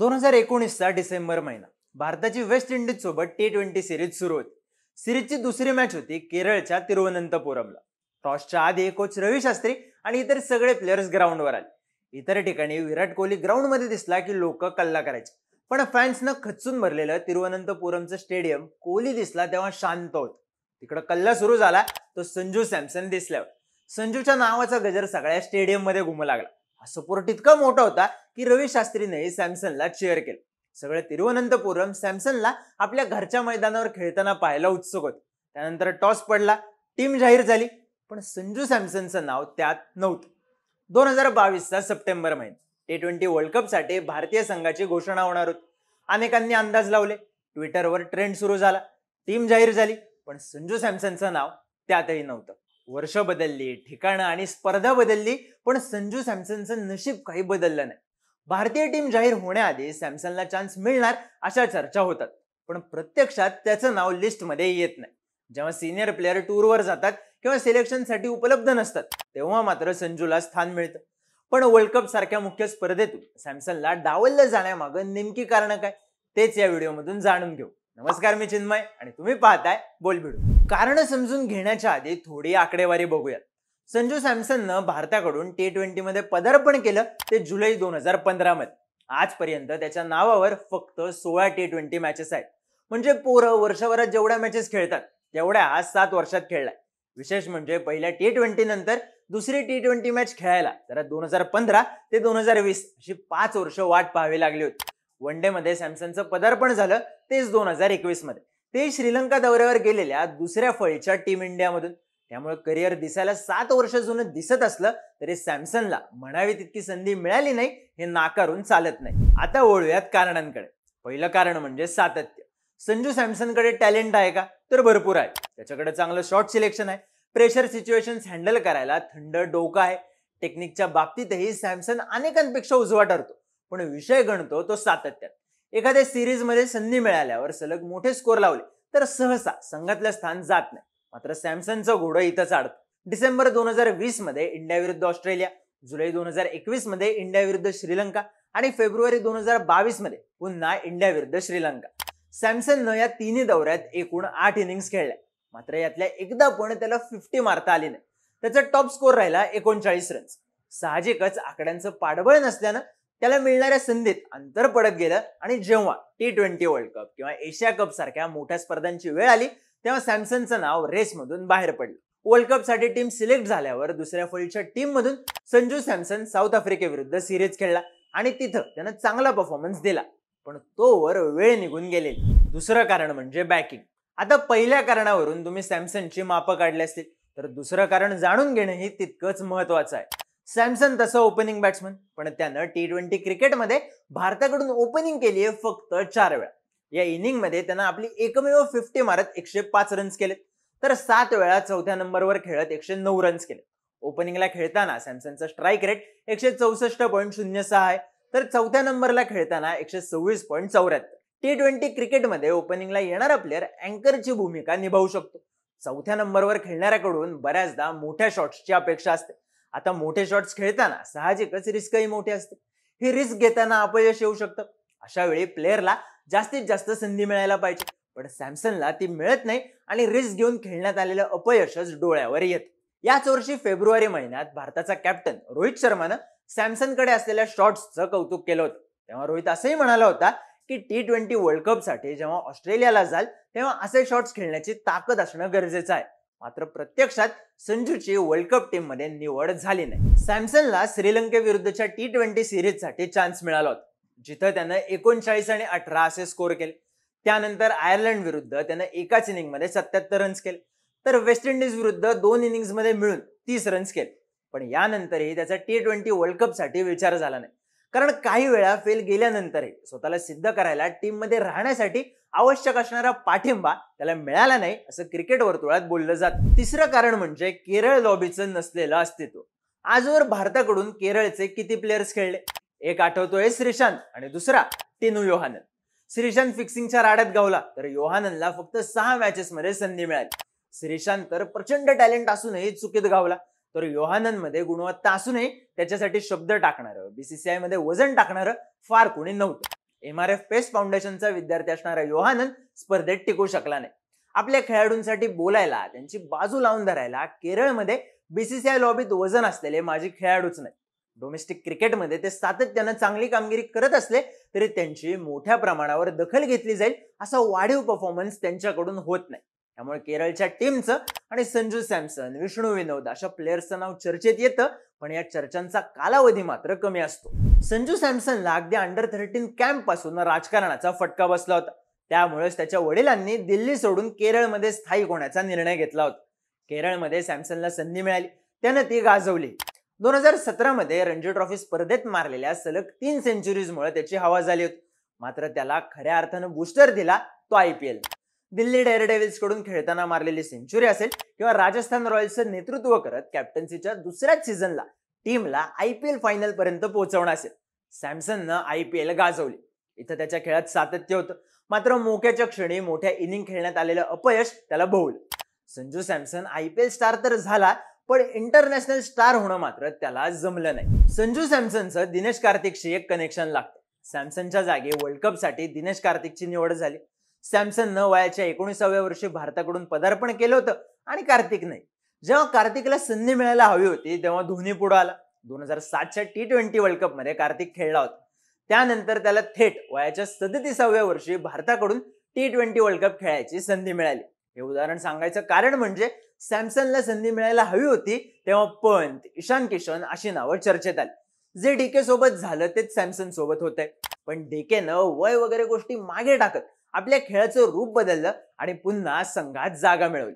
दोन हजार एकोणीसचा डिसेंबर महिना भारताची वेस्ट इंडिज सोबत टी ट्वेंटी सिरीज सुरू होती सिरीजची दुसरी मॅच होती केरळच्या तिरुवनंतपुरमला टॉसच्या आधी कोच रवी शास्त्री आणि इतर सगळे प्लेयर्स ग्राउंडवर आले इतर ठिकाणी विराट कोहली ग्राउंडमध्ये दिसला की लोक कल्ला करायचे पण फॅन्सनं खचून भरलेलं तिरुवनंतपुरमचं स्टेडियम कोहली दिसला तेव्हा शांत होत तिकडं कल्ला सुरू झाला तो संजू सॅमसन दिसल्यावर संजूच्या नावाचा गजर सगळ्या स्टेडियममध्ये घुमू लागला हा सपोर्ट इतका मोठा होता की रवी शास्त्रीने सॅमसनला चेअर केलं सगळं तिरुवनंतपुरम सॅमसनला आपल्या घरच्या मैदानावर खेळताना पाहायला उत्सुक होते त्यानंतर टॉस पडला टीम जाहीर झाली पण संजू सॅमसनचं नाव त्यात नव्हतं दोन हजार बावीसचा सप्टेंबर महिना टी ट्वेंटी वर्ल्ड कपसाठी भारतीय संघाची घोषणा होणार होती अनेकांनी अंदाज लावले ट्विटरवर ट्रेंड सुरू झाला टीम जाहीर झाली पण संजू सॅमसनचं नाव त्यातही नव्हतं वर्ष बदलली ठिकाणं आणि स्पर्धा बदलली पण संजू सॅमसनचं नशीब काही बदललं नाही भारतीय टीम जाहीर होण्याआधी सॅमसंगला चान्स मिळणार अशा चर्चा होतात पण प्रत्यक्षात त्याचं नाव लिस्टमध्ये येत नाही जेव्हा सिनियर प्लेअर टूरवर जातात किंवा सिलेक्शनसाठी उपलब्ध नसतात तेव्हा मात्र संजूला स्थान मिळतं पण वर्ल्ड कप सारख्या मुख्य स्पर्धेतून सॅमसंगला डावललं जाण्यामागं नेमकी कारण काय तेच या व्हिडिओमधून जाणून घेऊ नमस्कार मी चिन्मय आणि तुम्ही पाहताय बोलबिडू कारण समजून घेण्याच्या आधी थोडी आकडेवारी बघूयात संजू न भारताकडून टी मध्ये पदार्पण केलं ते जुलै दोन हजार पंधरामध्ये आजपर्यंत त्याच्या नावावर फक्त सोळा टी ट्वेंटी मॅचेस आहेत म्हणजे पोरं वर्षभरात जेवढ्या मॅचेस खेळतात तेवढ्या आज सात वर्षात खेळलाय विशेष म्हणजे पहिल्या टी ट्वेंटी नंतर दुसरी टी ट्वेंटी मॅच खेळायला जरा दोन हजार पंधरा ते दोन हजार वीस अशी पाच वर्ष वाट पाहावी लागली होती वन डे मध्ये सॅमसनचं पदार्पण झालं तेच दोन हजार एकवीस मध्ये ते श्रीलंका दौऱ्यावर गेलेल्या दुसऱ्या फळीच्या टीम इंडियामधून त्यामुळे करिअर दिसायला सात वर्ष जुनं दिसत असलं तरी सॅमसनला म्हणावी तितकी संधी मिळाली नाही हे नाकारून चालत नाही आता ओळूयात कारणांकडे पहिलं कारण म्हणजे सातत्य संजू सॅमसनकडे टॅलेंट आहे का तर भरपूर आहे त्याच्याकडे चांगलं शॉर्ट सिलेक्शन आहे प्रेशर सिच्युएशन हँडल करायला थंड डोकं आहे टेक्निकच्या बाबतीतही सॅमसन अनेकांपेक्षा उजवा ठरतो पण विषय गणतो तो सातत्यात एखाद्या सिरीजमध्ये संधी मिळाल्यावर सलग मोठे स्कोर लावले तर सहसा संघातलं स्थान जात नाही मात्र सॅमसनचं घोडं इथं आडत डिसेंबर दोन हजार वीस मध्ये इंडिया विरुद्ध ऑस्ट्रेलिया जुलै दोन हजार एकवीस मध्ये इंडिया विरुद्ध श्रीलंका आणि फेब्रुवारी दोन हजार बावीस मध्ये पुन्हा इंडिया विरुद्ध श्रीलंका सॅमसननं या तिन्ही दौऱ्यात एकूण आठ इनिंग्स खेळल्या मात्र यातल्या एकदा पण त्याला फिफ्टी मारता आली नाही त्याचा टॉप स्कोर राहिला एकोणचाळीस रन्स साहजिकच आकड्यांचं पाठबळ नसल्यानं त्याला मिळणाऱ्या संधीत अंतर पडत गेलं आणि जेव्हा टी ट्वेंटी वर्ल्ड कप किंवा एशिया कप सारख्या मोठ्या स्पर्धांची वेळ आली तेव्हा सॅमसनचं नाव रेसमधून बाहेर पडलं वर्ल्ड कपसाठी टीम सिलेक्ट झाल्यावर दुसऱ्या फळीच्या टीममधून संजू सॅमसन साऊथ आफ्रिकेविरुद्ध सिरीज खेळला आणि तिथं त्यानं चांगला परफॉर्मन्स दिला पण तोवर वेळ निघून गेले दुसरं कारण म्हणजे बॅकिंग आता पहिल्या कारणावरून तुम्ही सॅमसनची मापं काढली असतील तर दुसरं कारण जाणून घेणं हे तितकंच महत्वाचं आहे सॅमसन तसं ओपनिंग बॅट्समन पण त्यानं टी ट्वेंटी क्रिकेटमध्ये भारताकडून ओपनिंग केली आहे फक्त चार वेळा या इनिंगमध्ये त्यानं आपली एकमेव फिफ्टी मारत एकशे पाच रन्स केलेत तर सात वेळा चौथ्या नंबरवर खेळत एकशे नऊ रन्स केले ओपनिंगला खेळताना सॅमसनचा स्ट्राईक रेट एकशे चौसष्ट पॉईंट शून्य सहा आहे तर चौथ्या नंबरला खेळताना एकशे सव्वीस पॉईंट चौऱ्याहत्तर टी ट्वेंटी क्रिकेटमध्ये ओपनिंगला येणारा प्लेअर अँकरची भूमिका निभावू शकतो चौथ्या नंबरवर खेळणाऱ्याकडून बऱ्याचदा मोठ्या शॉट्सची अपेक्षा असते आता मोठे शॉट्स खेळताना साहजिकच रिस्कही मोठे असते ही रिस्क घेताना अपयश येऊ शकतं अशा वेळी प्लेअरला जास्तीत जास्त संधी मिळायला पाहिजे पण सॅमसनला ती मिळत नाही आणि रिस्क घेऊन खेळण्यात आलेलं अपयशच डोळ्यावर येत याच वर्षी फेब्रुवारी महिन्यात भारताचा कॅप्टन रोहित शर्मानं सॅमसनकडे असलेल्या शॉट्सचं कौतुक केलं होतं तेव्हा रोहित असंही म्हणाला होता की टी ट्वेंटी वर्ल्ड कपसाठी जेव्हा ऑस्ट्रेलियाला जाल तेव्हा असे शॉट्स खेळण्याची ताकद असणं गरजेचं आहे मात्र प्रत्यक्षात संजूची वर्ल्ड कप टीम मध्ये निवड झाली नाही सॅमसनला श्रीलंकेविरुद्धच्या टी ट्वेंटी साठी चान्स मिळाला होता जिथं त्यानं एकोणचाळीस आणि अठरा असे स्कोअर केले त्यानंतर आयर्लंड विरुद्ध त्यानं एकाच इनिंगमध्ये सत्याहत्तर रन्स केले तर वेस्ट इंडिज विरुद्ध दोन इनिंगमध्ये मिळून तीस रन्स केले पण यानंतरही त्याचा टी ट्वेंटी वर्ल्ड कपसाठी विचार झाला नाही कारण काही वेळा फेल गेल्यानंतरही स्वतःला सिद्ध करायला टीम मध्ये राहण्यासाठी आवश्यक असणारा पाठिंबा त्याला मिळाला नाही असं क्रिकेट वर्तुळात बोललं जात तिसरं कारण म्हणजे केरळ लॉबीचं नसलेलं अस्तित्व आजवर भारताकडून केरळचे किती प्लेयर्स खेळले एक आठवतोय श्रीशांत आणि दुसरा टिनू योहानन श्रीशांत फिक्सिंगच्या राड्यात गावला तर योहाननला फक्त सहा मॅचेसमध्ये संधी मिळाली श्रीशांत तर प्रचंड टॅलेंट असूनही चुकीत गावला तर मध्ये गुणवत्ता असूनही त्याच्यासाठी शब्द टाकणार बीसीसीआय मध्ये वजन टाकणारं फार कोणी नव्हतं एम आर एफ पेस फाउंडेशनचा विद्यार्थी असणारा योहानंद स्पर्धेत टिकू शकला नाही आपल्या खेळाडूंसाठी बोलायला त्यांची बाजू लावून धरायला केरळमध्ये बीसीसीआय लॉबीत वजन असलेले माझी खेळाडूच नाही डोमेस्टिक क्रिकेटमध्ये ते सातत्यानं चांगली कामगिरी करत असले तरी त्यांची मोठ्या प्रमाणावर दखल घेतली जाईल असा वाढीव परफॉर्मन्स त्यांच्याकडून होत नाही त्यामुळे केरळच्या टीमचं आणि संजू सॅमसन विष्णू विनोद अशा प्लेयर्सचं नाव चर्चेत येतं पण या चर्चांचा कालावधी मात्र कमी असतो संजू सॅमसनला अगदी अंडर थर्टीन कॅम्प पासून राजकारणाचा फटका बसला होता त्यामुळेच त्याच्या वडिलांनी दिल्ली सोडून केरळमध्ये स्थायिक होण्याचा निर्णय घेतला होता केरळमध्ये सॅमसनला संधी मिळाली त्यानं ती गाजवली दोन हजार सतरामध्ये रणजी ट्रॉफी स्पर्धेत मारलेल्या सलग तीन सेंचुरीजमुळे त्याची हवा झाली होती मात्र त्याला खऱ्या अर्थानं बूस्टर दिला तो I P L Delhi Daredevils कडून खेळताना मारलेली सेंचुरी असेल किंवा राजस्थान रॉयल्सचं नेतृत्व करत कॅप्टन्सीच्या दुसऱ्याच सीझनला टीमला आयपीएल फायनल पर्यंत पोहोचवणं असेल सॅमसननं आयपीएल गाजवली इथं त्याच्या खेळात सातत्य होतं मात्र मोक्याच्या क्षणी मोठ्या इनिंग खेळण्यात आलेलं अपयश त्याला भोवलं संजू सॅमसन आयपीएल स्टार तर झाला पण इंटरनॅशनल स्टार होणं मात्र त्याला जमलं नाही संजू सॅमसनचं दिनेश कार्तिकशी एक कनेक्शन लागतं सॅमसनच्या जागी वर्ल्ड कपसाठी दिनेश कार्तिकची निवड झाली सॅमसन न वयाच्या एकोणीसाव्या वर्षी भारताकडून पदार्पण केलं होतं आणि कार्तिकने जेव्हा कार्तिकला संधी मिळायला हवी होती तेव्हा धोनी पुढे आला दोन हजार सातच्या टी ट्वेंटी वर्ल्ड मध्ये कार्तिक खेळला होता त्यानंतर त्याला थेट वयाच्या सदतीसाव्या वर्षी भारताकडून टी ट्वेंटी वर्ल्ड कप खेळायची संधी मिळाली हे उदाहरण सांगायचं कारण म्हणजे सॅमसनला संधी मिळायला हवी होती तेव्हा पंत ईशान किशन अशी नावं चर्चेत आली जे डीके सोबत झालं तेच सॅमसन सोबत होत आहे पण डीकेनं वय वगैरे गोष्टी मागे टाकत आपल्या खेळाचं रूप बदललं आणि पुन्हा संघात जागा मिळवली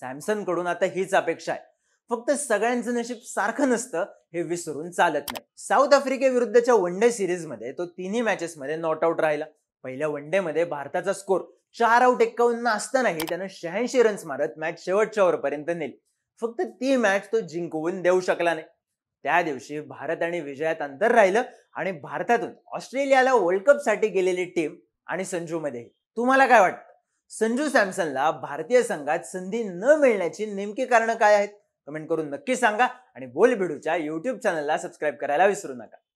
सॅमसन कडून आता हीच अपेक्षा आहे फक्त सगळ्यांचं नशीब सारखं नसतं हे विसरून चालत नाही साऊथ आफ्रिकेविरुद्धच्या वन डे सिरीजमध्ये तो तिन्ही मॅचेसमध्ये नॉट आऊट राहिला पहिल्या वन डे मध्ये भारताचा स्कोर चार आऊट एक्कावन्न असतानाही त्यानं शहाऐंशी रन्स मारत मॅच शेवटच्या ओव्हरपर्यंत नेली फक्त ती मॅच तो जिंकवून देऊ शकला नाही त्या दिवशी भारत आणि विजयात अंतर राहिलं आणि भारतातून ऑस्ट्रेलियाला वर्ल्ड कप साठी गेलेली टीम आणि संजूमध्येही तुम्हाला काय वाटतं संजू सॅमसनला भारतीय संघात संधी न मिळण्याची नेमकी कारणं काय आहेत कमेंट करून नक्की सांगा आणि बोल बोलबिडूच्या यूट्यूब चॅनलला सबस्क्राईब करायला विसरू नका